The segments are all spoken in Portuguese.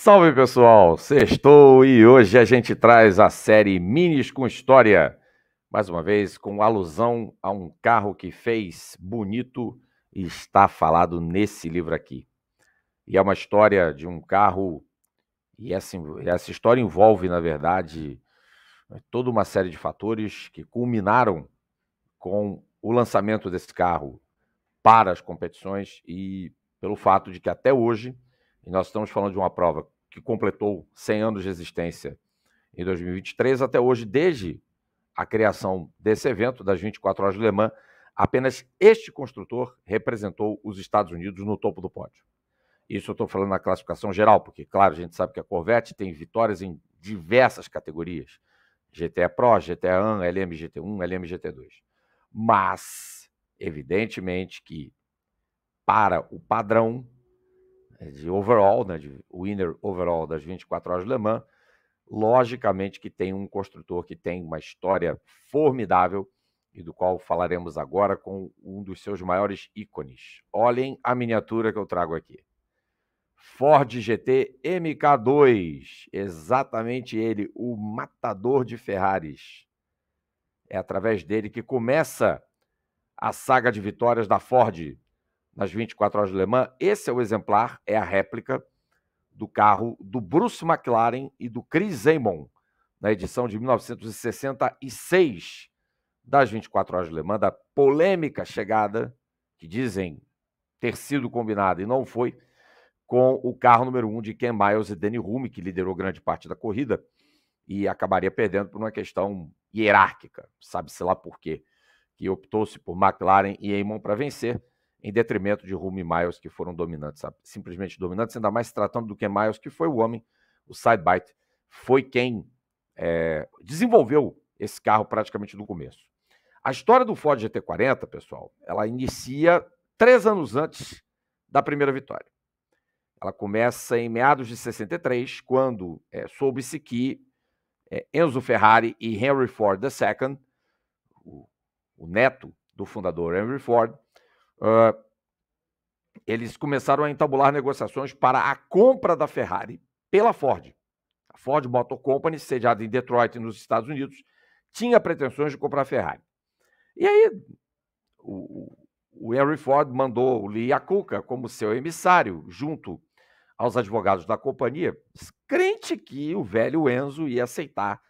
Salve pessoal, sextou e hoje a gente traz a série Minis com História, mais uma vez com alusão a um carro que fez bonito e está falado nesse livro aqui. E é uma história de um carro, e essa, essa história envolve, na verdade, toda uma série de fatores que culminaram com o lançamento desse carro para as competições e pelo fato de que até hoje e nós estamos falando de uma prova que completou 100 anos de existência em 2023, até hoje, desde a criação desse evento, das 24 Horas de Le Mans, apenas este construtor representou os Estados Unidos no topo do pódio. Isso eu estou falando na classificação geral, porque, claro, a gente sabe que a Corvette tem vitórias em diversas categorias: GTE Pro, GTE An, LMGT1, LMGT2. Mas, evidentemente que, para o padrão é de overall, né, de winner overall das 24 horas de Le Mans, logicamente que tem um construtor que tem uma história formidável e do qual falaremos agora com um dos seus maiores ícones. Olhem a miniatura que eu trago aqui. Ford GT MK2, exatamente ele, o matador de Ferraris. É através dele que começa a saga de vitórias da Ford, nas 24 horas de Le Mans. Esse é o exemplar, é a réplica do carro do Bruce McLaren e do Chris Amon, na edição de 1966 das 24 horas de Le Mans, da polêmica chegada, que dizem ter sido combinada e não foi, com o carro número 1 um de Ken Miles e Danny Rume, que liderou grande parte da corrida e acabaria perdendo por uma questão hierárquica, sabe-se lá por quê, que optou-se por McLaren e Amon para vencer em detrimento de Rumi e Miles, que foram dominantes, sabe? simplesmente dominantes, ainda mais tratando do que Miles, que foi o homem, o sidebite, foi quem é, desenvolveu esse carro praticamente do começo. A história do Ford GT40, pessoal, ela inicia três anos antes da primeira vitória. Ela começa em meados de 63, quando é, soube-se que é, Enzo Ferrari e Henry Ford II, o, o neto do fundador Henry Ford, Uh, eles começaram a entabular negociações para a compra da Ferrari pela Ford. A Ford Motor Company, sediada em Detroit, nos Estados Unidos, tinha pretensões de comprar a Ferrari. E aí, o, o Henry Ford mandou o Lee Iacocca como seu emissário, junto aos advogados da companhia, crente que o velho Enzo ia aceitar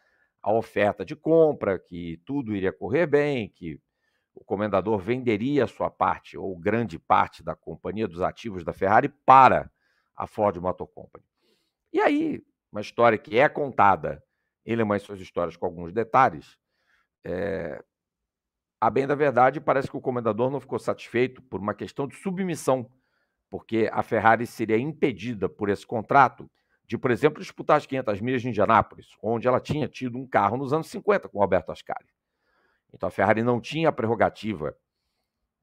a oferta de compra, que tudo iria correr bem, que o comendador venderia sua parte ou grande parte da companhia dos ativos da Ferrari para a Ford Motor Company. E aí, uma história que é contada ele mais Suas Histórias com alguns detalhes, é... a bem da verdade, parece que o comendador não ficou satisfeito por uma questão de submissão, porque a Ferrari seria impedida por esse contrato de, por exemplo, disputar as 500 milhas de Indianápolis, onde ela tinha tido um carro nos anos 50 com Alberto Ascari. Então a Ferrari não tinha a prerrogativa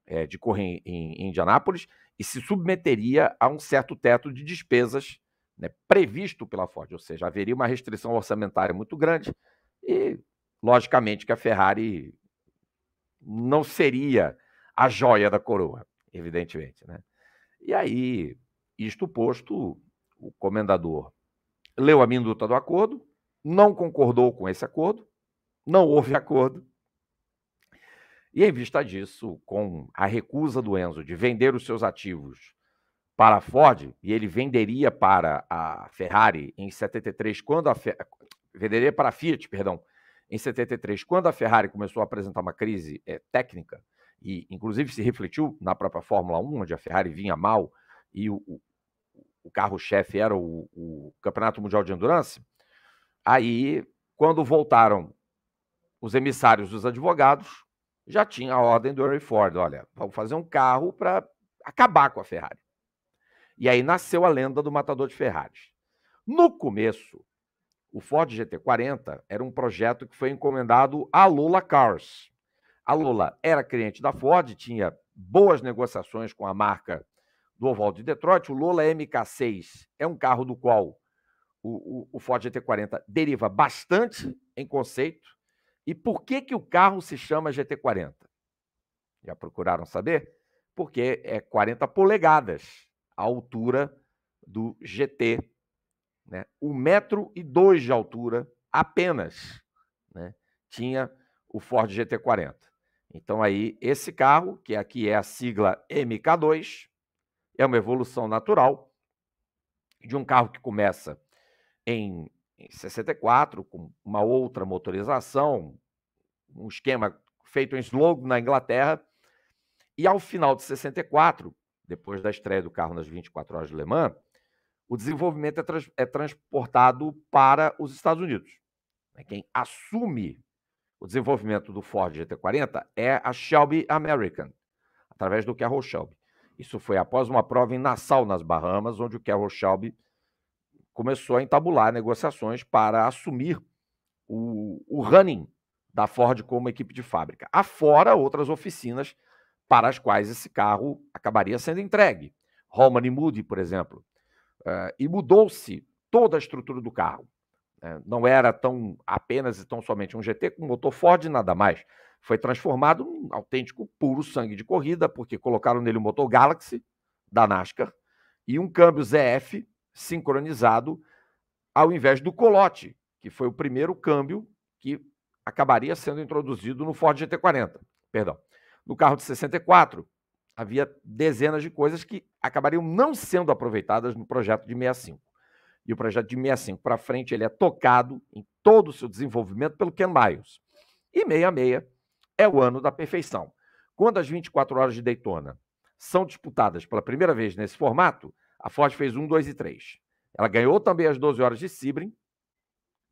é, de correr em, em Indianápolis e se submeteria a um certo teto de despesas né, previsto pela Ford, ou seja, haveria uma restrição orçamentária muito grande e, logicamente, que a Ferrari não seria a joia da coroa, evidentemente. Né? E aí, isto posto, o comendador leu a minuta do acordo, não concordou com esse acordo, não houve acordo, e em vista disso, com a recusa do Enzo de vender os seus ativos para a Ford, e ele venderia para a Ferrari em 73, quando a Fe... venderia para a Fiat, perdão, em 73, quando a Ferrari começou a apresentar uma crise é, técnica, e inclusive se refletiu na própria Fórmula 1, onde a Ferrari vinha mal e o, o, o carro-chefe era o, o Campeonato Mundial de Endurance, aí, quando voltaram os emissários dos advogados, já tinha a ordem do Henry Ford: olha, vamos fazer um carro para acabar com a Ferrari. E aí nasceu a lenda do matador de Ferraris. No começo, o Ford GT40 era um projeto que foi encomendado à Lula Cars. A Lula era cliente da Ford, tinha boas negociações com a marca do Oval de Detroit. O Lola MK6 é um carro do qual o, o, o Ford GT40 deriva bastante em conceito. E por que, que o carro se chama GT40? Já procuraram saber? Porque é 40 polegadas a altura do GT. Né? Um metro e dois de altura apenas né? tinha o Ford GT40. Então aí esse carro, que aqui é, é a sigla MK2, é uma evolução natural de um carro que começa em em 64, com uma outra motorização, um esquema feito em Slogan na Inglaterra. E ao final de 64, depois da estreia do carro nas 24 horas de Le Mans, o desenvolvimento é, trans, é transportado para os Estados Unidos. Né. Quem assume o desenvolvimento do Ford GT40 é a Shelby American, através do Carroll Shelby. Isso foi após uma prova em Nassau, nas Bahamas, onde o Carroll Shelby começou a entabular negociações para assumir o, o running da Ford como equipe de fábrica, afora outras oficinas para as quais esse carro acabaria sendo entregue. Holman e Moody, por exemplo. Uh, e mudou-se toda a estrutura do carro. Né? não era tão apenas e tão somente um GT com motor Ford e nada mais. Foi transformado num autêntico puro sangue de corrida, porque colocaram nele o motor Galaxy da NASCAR e um câmbio ZF sincronizado, ao invés do colote, que foi o primeiro câmbio que acabaria sendo introduzido no Ford GT40. Perdão. No carro de 64, havia dezenas de coisas que acabariam não sendo aproveitadas no projeto de 65. E o projeto de 65 para frente, ele é tocado em todo o seu desenvolvimento pelo Ken Miles. E 66 é o ano da perfeição. Quando as 24 horas de Daytona são disputadas pela primeira vez nesse formato, a Ford fez 1, 2 e 3. Ela ganhou também as 12 horas de Sibryn,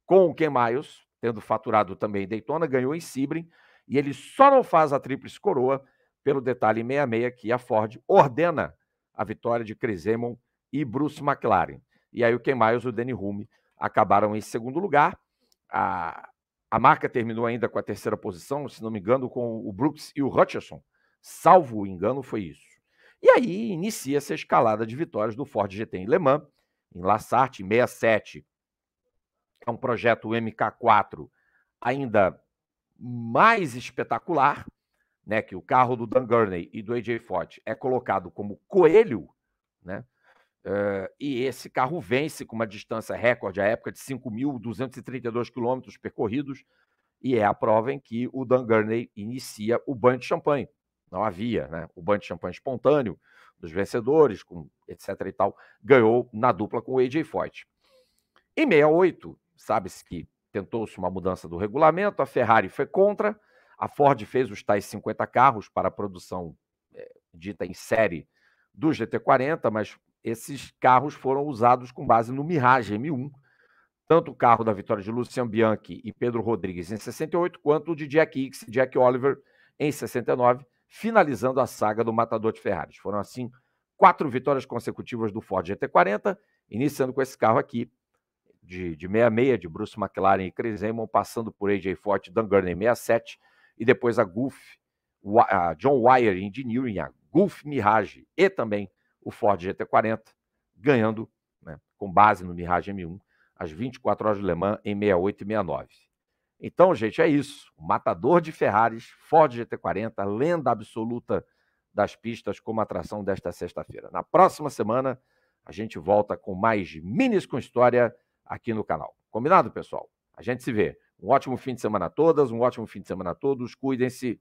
com o Ken Miles, tendo faturado também Daytona, ganhou em Sibryn. e ele só não faz a tríplice coroa pelo detalhe 66 que a Ford ordena a vitória de Chris Amon e Bruce McLaren. E aí o Ken Miles e o Danny Hume acabaram em segundo lugar. A, a marca terminou ainda com a terceira posição, se não me engano, com o Brooks e o Hutcherson. Salvo o engano, foi isso. E aí inicia essa escalada de vitórias do Ford GT em Le Mans, em La em 67. É um projeto MK4 ainda mais espetacular, né, que o carro do Dan Gurney e do AJ Ford é colocado como coelho, né? Uh, e esse carro vence com uma distância recorde à época de 5.232 quilômetros percorridos, e é a prova em que o Dan Gurney inicia o banho de champanhe não havia, né? O banho de champanhe espontâneo dos vencedores, com etc e tal, ganhou na dupla com o AJ Foyt. Em 68, sabe-se que tentou-se uma mudança do regulamento, a Ferrari foi contra, a Ford fez os tais 50 carros para a produção é, dita em série do GT40, mas esses carros foram usados com base no Mirage M1, tanto o carro da vitória de Lucian Bianchi e Pedro Rodrigues em 68, quanto o de Jack Hicks e Jack Oliver em 69, finalizando a saga do matador de Ferraris. Foram, assim, quatro vitórias consecutivas do Ford GT40, iniciando com esse carro aqui, de, de 66, de Bruce McLaren e Chris Amon, passando por AJ Ford, Dan Gurney 67, e depois a Gulf, a John Wire Engineering, a Gulf Mirage e também o Ford GT40, ganhando, né, com base no Mirage M1, as 24 horas de Le Mans em 68 e 69. Então, gente, é isso. Matador de Ferraris, Ford GT40, lenda absoluta das pistas como atração desta sexta-feira. Na próxima semana, a gente volta com mais minis com história aqui no canal. Combinado, pessoal? A gente se vê. Um ótimo fim de semana a todas, um ótimo fim de semana a todos. Cuidem-se.